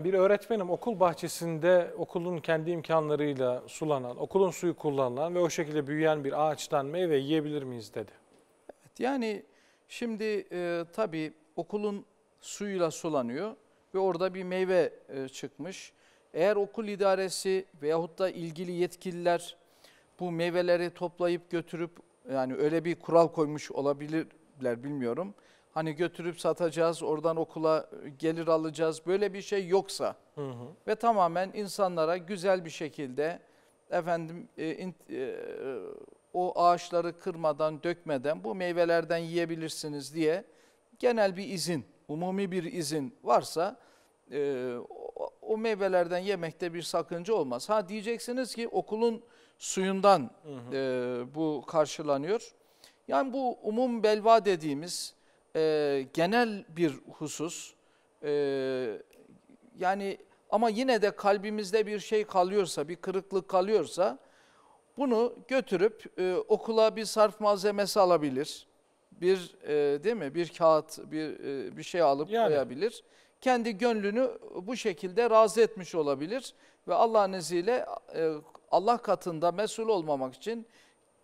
Bir öğretmenim okul bahçesinde okulun kendi imkanlarıyla sulanan, okulun suyu kullanılan ve o şekilde büyüyen bir ağaçtan meyve yiyebilir miyiz dedi. Evet, yani şimdi e, tabii okulun suyuyla sulanıyor ve orada bir meyve e, çıkmış. Eğer okul idaresi veyahut da ilgili yetkililer bu meyveleri toplayıp götürüp yani öyle bir kural koymuş olabilirler bilmiyorum hani götürüp satacağız, oradan okula e, gelir alacağız böyle bir şey yoksa hı hı. ve tamamen insanlara güzel bir şekilde efendim e, in, e, o ağaçları kırmadan, dökmeden bu meyvelerden yiyebilirsiniz diye genel bir izin, umumi bir izin varsa e, o, o meyvelerden yemekte bir sakınca olmaz. Ha diyeceksiniz ki okulun suyundan hı hı. E, bu karşılanıyor. Yani bu umum belva dediğimiz e, genel bir husus. E, yani ama yine de kalbimizde bir şey kalıyorsa, bir kırıklık kalıyorsa bunu götürüp e, okula bir sarf malzemesi alabilir. Bir e, değil mi? Bir kağıt, bir e, bir şey alıp yani. koyabilir. Kendi gönlünü bu şekilde razı etmiş olabilir ve Allah'ın izniyle e, Allah katında mesul olmamak için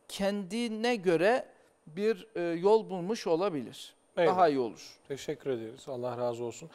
kendine göre bir e, yol bulmuş olabilir. Eyvallah. daha iyi olur. Teşekkür ederiz. Allah razı olsun.